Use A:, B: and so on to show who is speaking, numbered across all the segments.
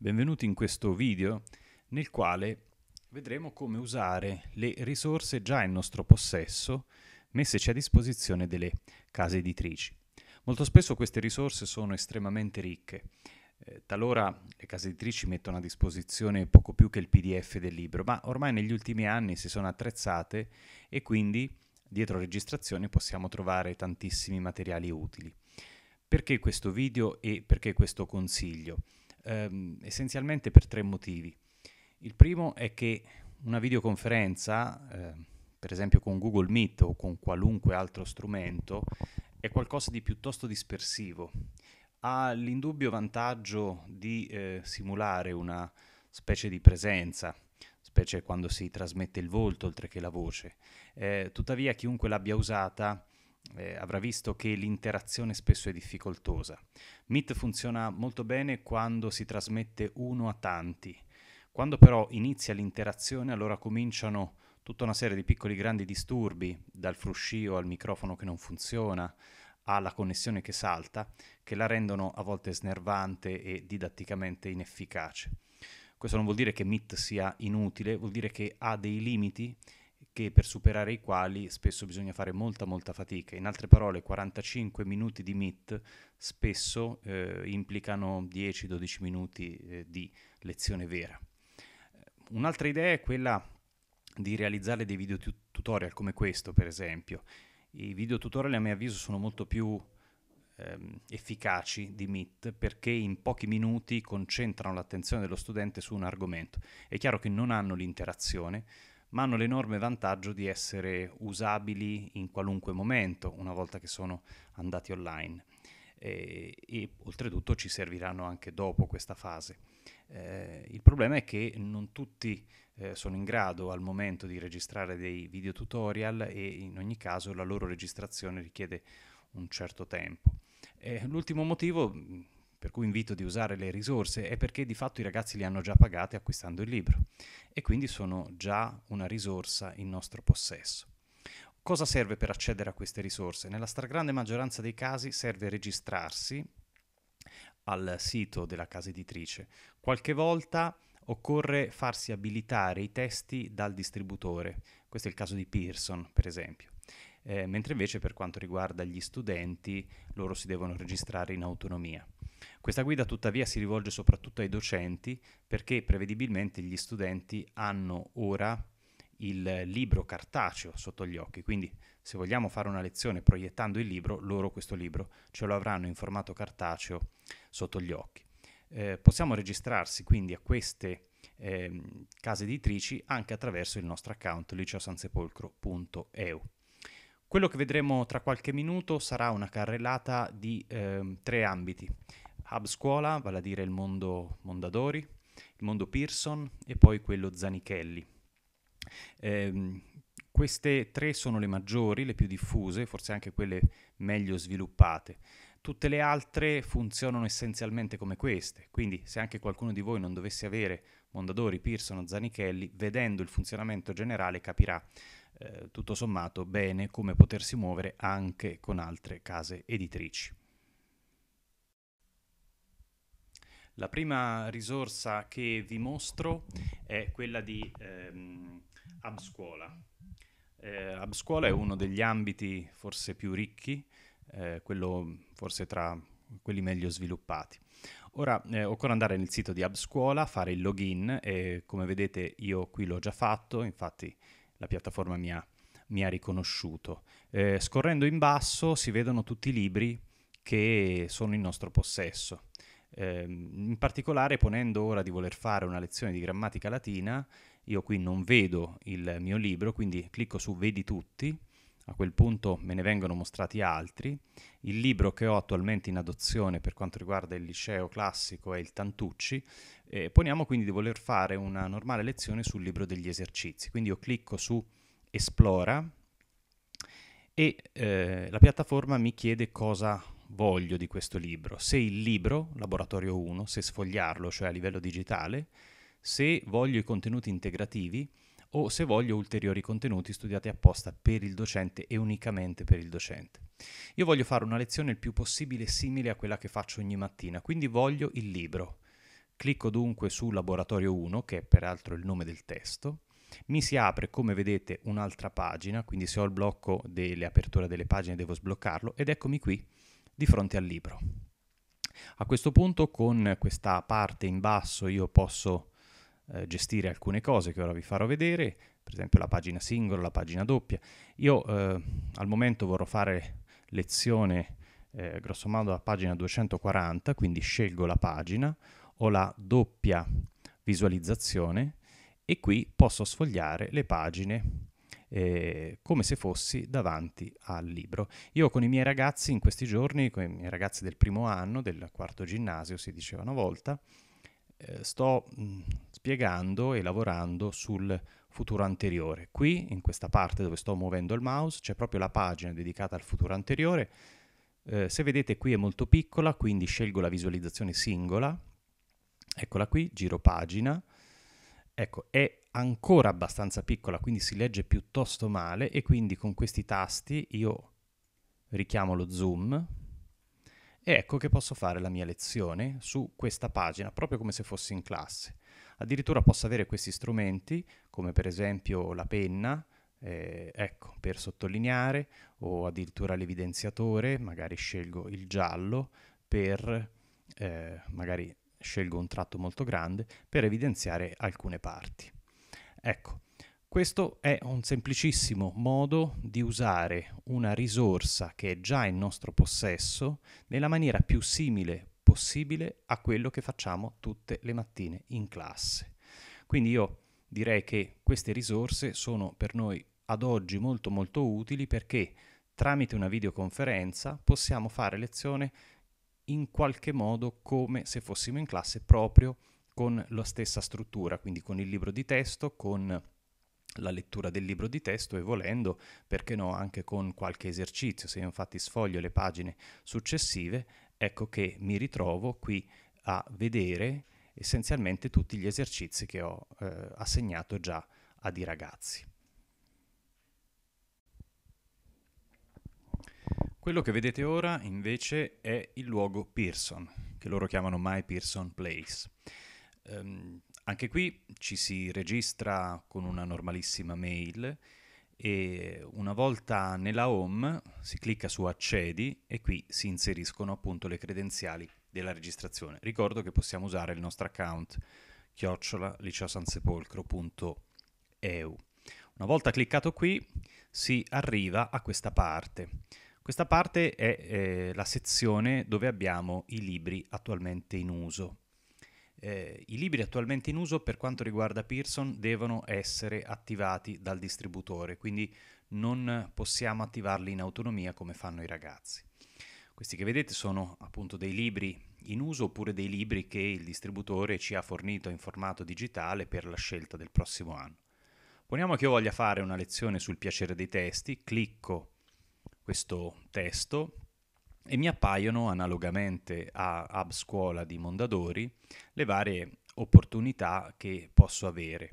A: Benvenuti in questo video nel quale vedremo come usare le risorse già in nostro possesso messeci a disposizione delle case editrici. Molto spesso queste risorse sono estremamente ricche. Eh, talora le case editrici mettono a disposizione poco più che il PDF del libro, ma ormai negli ultimi anni si sono attrezzate e quindi dietro registrazione possiamo trovare tantissimi materiali utili. Perché questo video e perché questo consiglio? ehm, essenzialmente per tre motivi. Il primo è che una videoconferenza, eh, per esempio con Google Meet o con qualunque altro strumento, è qualcosa di piuttosto dispersivo. Ha l'indubbio vantaggio di eh, simulare una specie di presenza, specie quando si trasmette il volto oltre che la voce. Eh, tuttavia chiunque l'abbia usata eh, avrà visto che l'interazione spesso è difficoltosa. Meet funziona molto bene quando si trasmette uno a tanti. Quando però inizia l'interazione, allora cominciano tutta una serie di piccoli grandi disturbi, dal fruscio al microfono che non funziona, alla connessione che salta, che la rendono a volte snervante e didatticamente inefficace. Questo non vuol dire che Meet sia inutile, vuol dire che ha dei limiti che per superare i quali spesso bisogna fare molta molta fatica. In altre parole, 45 minuti di MIT spesso eh, implicano 10-12 minuti eh, di lezione vera. Un'altra idea è quella di realizzare dei video tutorial come questo, per esempio. I video tutorial a mio avviso sono molto più ehm, efficaci di MIT perché in pochi minuti concentrano l'attenzione dello studente su un argomento. È chiaro che non hanno l'interazione, ma hanno l'enorme vantaggio di essere usabili in qualunque momento una volta che sono andati online e, eh, e oltretutto ci serviranno anche dopo questa fase. Eh, il problema è che non tutti eh, sono in grado al momento di registrare dei video tutorial e in ogni caso la loro registrazione richiede un certo tempo. Eh, l'ultimo motivo per cui invito di usare le risorse, è perché di fatto i ragazzi li hanno già pagate acquistando il libro e quindi sono già una risorsa in nostro possesso. Cosa serve per accedere a queste risorse? Nella stragrande maggioranza dei casi serve registrarsi al sito della casa editrice. Qualche volta occorre farsi abilitare i testi dal distributore. Questo è il caso di Pearson, per esempio eh, mentre invece per quanto riguarda gli studenti loro si devono registrare in autonomia. Questa guida tuttavia si rivolge soprattutto ai docenti perché prevedibilmente gli studenti hanno ora il libro cartaceo sotto gli occhi, quindi se vogliamo fare una lezione proiettando il libro, loro questo libro ce lo avranno in formato cartaceo sotto gli occhi. Eh, possiamo registrarsi quindi a queste eh, case editrici anche attraverso il nostro account liceosansepolcro.eu. Quello che vedremo tra qualche minuto sarà una carrellata di eh, tre ambiti. Hub scuola, vale a dire il mondo Mondadori, il mondo Pearson e poi quello Zanichelli. Eh, queste tre sono le maggiori, le più diffuse, forse anche quelle meglio sviluppate. Tutte le altre funzionano essenzialmente come queste, quindi se anche qualcuno di voi non dovesse avere Mondadori, Pearson o Zanichelli, vedendo il funzionamento generale capirà eh, tutto sommato bene come potersi muovere anche con altre case editrici. La prima risorsa che vi mostro è quella di ehm, Abscuola. Eh, Abscuola è uno degli ambiti forse più ricchi, eh, quello forse tra quelli meglio sviluppati. Ora eh, occorre andare nel sito di Abscuola, fare il login e come vedete io qui l'ho già fatto, infatti la piattaforma mi ha, mi ha riconosciuto. Eh, scorrendo in basso si vedono tutti i libri che sono in nostro possesso. Eh, in particolare, ponendo ora di voler fare una lezione di grammatica latina, io qui non vedo il mio libro, quindi clicco su Vedi tutti a quel punto me ne vengono mostrati altri. Il libro che ho attualmente in adozione per quanto riguarda il liceo classico è il Tantucci. Eh, poniamo quindi di voler fare una normale lezione sul libro degli esercizi. Quindi io clicco su Esplora e eh, la piattaforma mi chiede cosa voglio di questo libro. Se il libro, laboratorio 1, se sfogliarlo, cioè a livello digitale, se voglio i contenuti integrativi, o se voglio ulteriori contenuti studiati apposta per il docente e unicamente per il docente. Io voglio fare una lezione il più possibile simile a quella che faccio ogni mattina, quindi voglio il libro. Clicco dunque su Laboratorio 1, che è peraltro il nome del testo, mi si apre come vedete un'altra pagina, quindi se ho il blocco delle aperture delle pagine devo sbloccarlo ed eccomi qui di fronte al libro. A questo punto con questa parte in basso io posso eh, gestire alcune cose che ora vi farò vedere, per esempio la pagina singola, la pagina doppia. Io eh, al momento vorrò fare lezione eh, grosso modo la pagina 240, quindi scelgo la pagina, ho la doppia visualizzazione e qui posso sfogliare le pagine eh, come se fossi davanti al libro. Io con i miei ragazzi in questi giorni, con i miei ragazzi del primo anno, del quarto ginnasio si diceva una volta, eh, sto mh, mm, spiegando e lavorando sul futuro anteriore. Qui, in questa parte dove sto muovendo il mouse, c'è proprio la pagina dedicata al futuro anteriore. Eh, se vedete qui è molto piccola, quindi scelgo la visualizzazione singola. Eccola qui, giro pagina. Ecco, è ancora abbastanza piccola, quindi si legge piuttosto male e quindi con questi tasti io richiamo lo zoom e ecco che posso fare la mia lezione su questa pagina, proprio come se fossi in classe. Addirittura posso avere questi strumenti, come per esempio la penna, eh, ecco, per sottolineare, o addirittura l'evidenziatore, magari scelgo il giallo, per, eh, magari scelgo un tratto molto grande, per evidenziare alcune parti. Ecco, questo è un semplicissimo modo di usare una risorsa che è già in nostro possesso nella maniera più simile possibile a quello che facciamo tutte le mattine in classe. Quindi io direi che queste risorse sono per noi ad oggi molto molto utili perché tramite una videoconferenza possiamo fare lezione in qualche modo come se fossimo in classe proprio con la stessa struttura, quindi con il libro di testo, con la lettura del libro di testo e volendo, perché no, anche con qualche esercizio. Se infatti sfoglio le pagine successive, ecco che mi ritrovo qui a vedere essenzialmente tutti gli esercizi che ho eh, assegnato già ad i ragazzi. Quello che vedete ora invece è il luogo Pearson, che loro chiamano My Pearson Place. Um, anche qui ci si registra con una normalissima mail e una volta nella home si clicca su accedi e qui si inseriscono appunto le credenziali della registrazione. Ricordo che possiamo usare il nostro account chiocciola Una volta cliccato qui si arriva a questa parte. Questa parte è eh, la sezione dove abbiamo i libri attualmente in uso eh, i libri attualmente in uso per quanto riguarda Pearson devono essere attivati dal distributore, quindi non possiamo attivarli in autonomia come fanno i ragazzi. Questi che vedete sono appunto dei libri in uso oppure dei libri che il distributore ci ha fornito in formato digitale per la scelta del prossimo anno. Poniamo che io voglia fare una lezione sul piacere dei testi, clicco questo testo, e mi appaiono analogamente a Hub Scuola di Mondadori le varie opportunità che posso avere.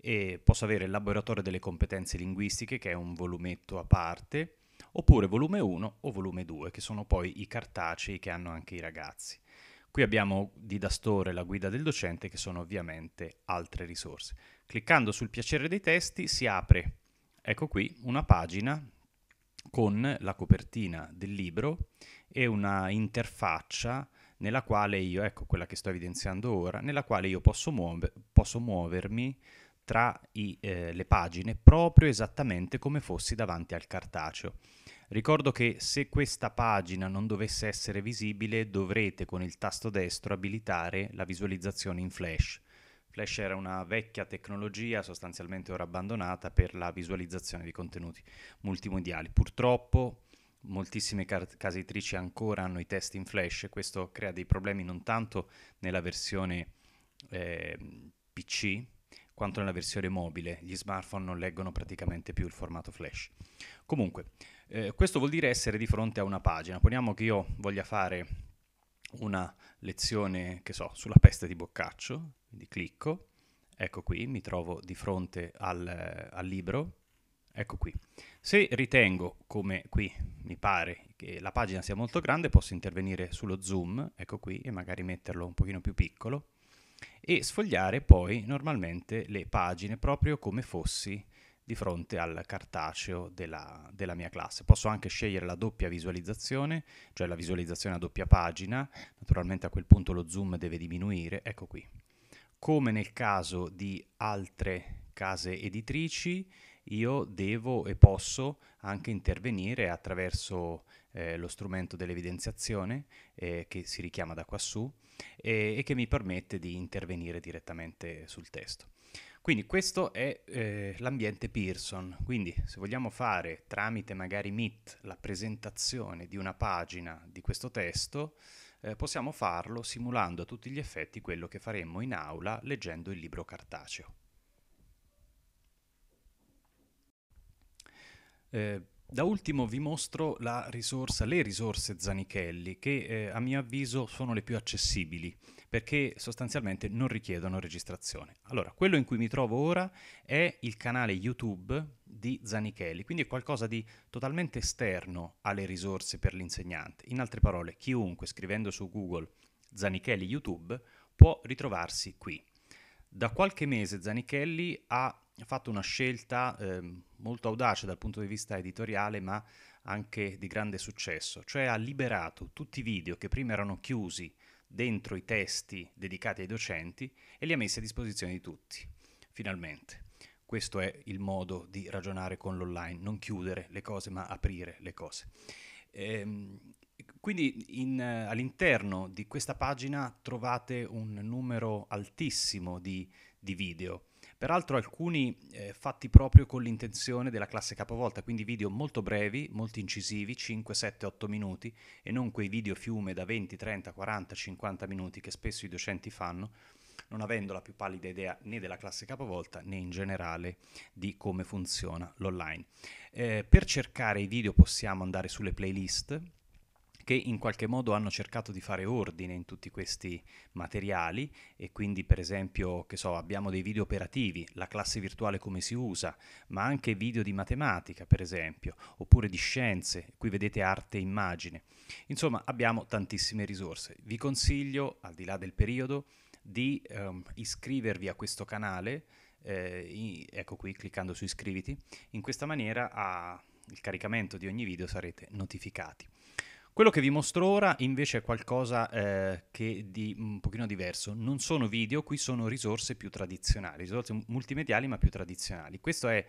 A: E posso avere il laboratorio delle competenze linguistiche che è un volumetto a parte, oppure volume 1 o volume 2 che sono poi i cartacei che hanno anche i ragazzi. Qui abbiamo Didastore la guida del docente che sono ovviamente altre risorse. Cliccando sul piacere dei testi si apre, ecco qui, una pagina con la copertina del libro e una interfaccia nella quale io, ecco quella che sto evidenziando ora, nella quale io posso, muove, posso muovermi tra i, eh, le pagine proprio esattamente come fossi davanti al cartaceo. Ricordo che se questa pagina non dovesse essere visibile dovrete con il tasto destro abilitare la visualizzazione in flash. Flash era una vecchia tecnologia sostanzialmente ora abbandonata per la visualizzazione di contenuti multimediali. Purtroppo moltissime car- case editrici ancora hanno i test in flash e questo crea dei problemi non tanto nella versione eh, PC quanto nella versione mobile. Gli smartphone non leggono praticamente più il formato flash. Comunque, eh, questo vuol dire essere di fronte a una pagina. Poniamo che io voglia fare una lezione, che so, sulla peste di Boccaccio, quindi clicco, ecco qui, mi trovo di fronte al, al libro, ecco qui. Se ritengo, come qui mi pare, che la pagina sia molto grande, posso intervenire sullo zoom, ecco qui, e magari metterlo un pochino più piccolo, e sfogliare poi normalmente le pagine proprio come fossi di fronte al cartaceo della, della, mia classe. Posso anche scegliere la doppia visualizzazione, cioè la visualizzazione a doppia pagina, naturalmente a quel punto lo zoom deve diminuire, ecco qui. Come nel caso di altre case editrici, io devo e posso anche intervenire attraverso eh, lo strumento dell'evidenziazione eh, che si richiama da quassù e, eh, e che mi permette di intervenire direttamente sul testo. Quindi questo è eh, l'ambiente Pearson, quindi se vogliamo fare tramite magari Meet la presentazione di una pagina di questo testo, eh, possiamo farlo simulando a tutti gli effetti quello che faremmo in aula leggendo il libro cartaceo. Eh, da ultimo vi mostro risorsa, le risorse Zanichelli che eh, a mio avviso sono le più accessibili perché sostanzialmente non richiedono registrazione. Allora, quello in cui mi trovo ora è il canale YouTube di Zanichelli, quindi è qualcosa di totalmente esterno alle risorse per l'insegnante. In altre parole, chiunque scrivendo su Google Zanichelli YouTube può ritrovarsi qui. Da qualche mese Zanichelli ha ha fatto una scelta eh, molto audace dal punto di vista editoriale, ma anche di grande successo, cioè ha liberato tutti i video che prima erano chiusi dentro i testi dedicati ai docenti e li ha messi a disposizione di tutti, finalmente. Questo è il modo di ragionare con l'online, non chiudere le cose ma aprire le cose. Ehm, quindi in, all'interno di questa pagina trovate un numero altissimo di, di video peraltro alcuni eh, fatti proprio con l'intenzione della classe capovolta, quindi video molto brevi, molto incisivi, 5, 7, 8 minuti e non quei video fiume da 20, 30, 40, 50 minuti che spesso i docenti fanno, non avendo la più pallida idea né della classe capovolta né in generale di come funziona l'online. Eh, per cercare i video possiamo andare sulle playlist che in qualche modo hanno cercato di fare ordine in tutti questi materiali e quindi per esempio che so, abbiamo dei video operativi, la classe virtuale come si usa, ma anche video di matematica per esempio, oppure di scienze, qui vedete arte e immagine. Insomma abbiamo tantissime risorse. Vi consiglio, al di là del periodo, di um, iscrivervi a questo canale, eh, in, ecco qui cliccando su iscriviti, in questa maniera al caricamento di ogni video sarete notificati. Quello che vi mostro ora invece è qualcosa eh, che di un pochino diverso. Non sono video, qui sono risorse più tradizionali, risorse multimediali ma più tradizionali. Questo è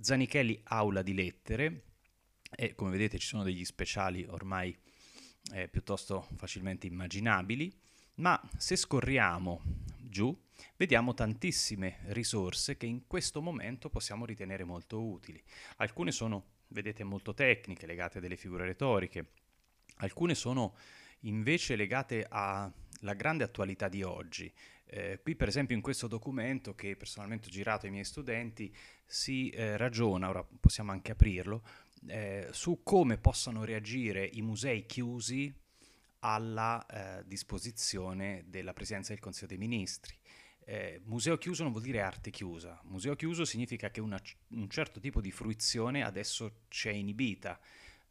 A: Zanichelli Aula di Lettere e come vedete ci sono degli speciali ormai eh, piuttosto facilmente immaginabili, ma se scorriamo giù vediamo tantissime risorse che in questo momento possiamo ritenere molto utili. Alcune sono, vedete, molto tecniche, legate a delle figure retoriche Alcune sono invece legate alla grande attualità di oggi. Eh, qui per esempio in questo documento che personalmente ho girato ai miei studenti si eh, ragiona, ora possiamo anche aprirlo, eh, su come possano reagire i musei chiusi alla eh, disposizione della Presidenza del Consiglio dei Ministri. Eh, museo chiuso non vuol dire arte chiusa, museo chiuso significa che una, un certo tipo di fruizione adesso c'è inibita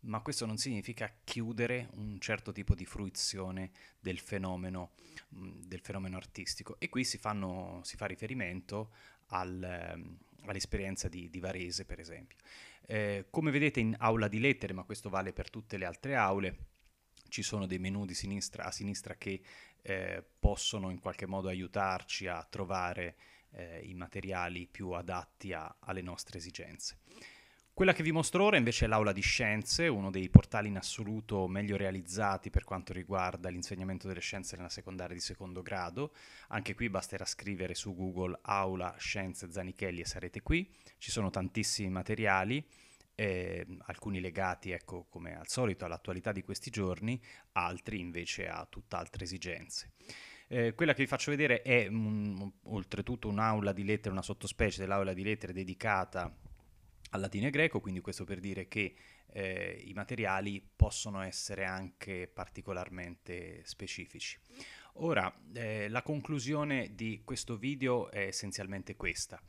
A: ma questo non significa chiudere un certo tipo di fruizione del fenomeno, mm, del fenomeno artistico. E qui si, fanno, si fa riferimento al, ehm, all'esperienza di, di, Varese, per esempio. Eh, come vedete in aula di lettere, ma questo vale per tutte le altre aule, ci sono dei menu di sinistra, a sinistra che eh, possono in qualche modo aiutarci a trovare eh, i materiali più adatti a, alle nostre esigenze. Quella che vi mostro ora invece è l'Aula di Scienze, uno dei portali in assoluto meglio realizzati per quanto riguarda l'insegnamento delle scienze nella secondaria di secondo grado. Anche qui basterà scrivere su Google Aula Scienze Zanichelli e sarete qui. Ci sono tantissimi materiali, eh, alcuni legati, ecco, come al solito, all'attualità di questi giorni, altri invece a tutt'altre esigenze. Eh, quella che vi faccio vedere è mh, oltretutto un'aula di lettere, una sottospecie dell'aula di lettere dedicata al latino e greco, quindi questo per dire che eh, i materiali possono essere anche particolarmente specifici. Ora, eh, la conclusione di questo video è essenzialmente questa.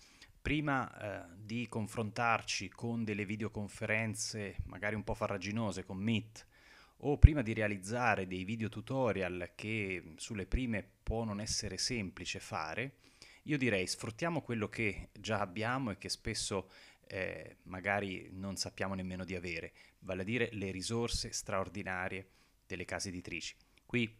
A: Prima eh, di confrontarci con delle videoconferenze magari un po' farraginose con Meet o prima di realizzare dei video tutorial che sulle prime può non essere semplice fare, io direi sfruttiamo quello che già abbiamo e che spesso eh, magari non sappiamo nemmeno di avere, vale a dire le risorse straordinarie delle case editrici. Qui,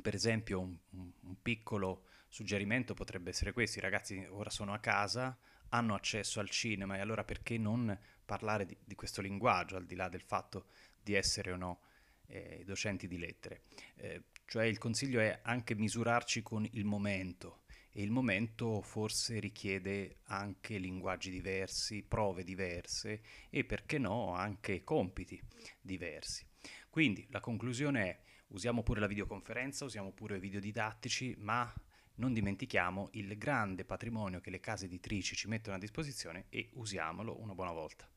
A: per esempio, un, un piccolo suggerimento potrebbe essere questo, i ragazzi ora sono a casa, hanno accesso al cinema e allora perché non parlare di, di questo linguaggio, al di là del fatto di essere o no eh, docenti di lettere. Eh, cioè il consiglio è anche misurarci con il momento, e il momento forse richiede anche linguaggi diversi, prove diverse e perché no anche compiti diversi. Quindi la conclusione è usiamo pure la videoconferenza, usiamo pure i video didattici, ma non dimentichiamo il grande patrimonio che le case editrici ci mettono a disposizione e usiamolo una buona volta.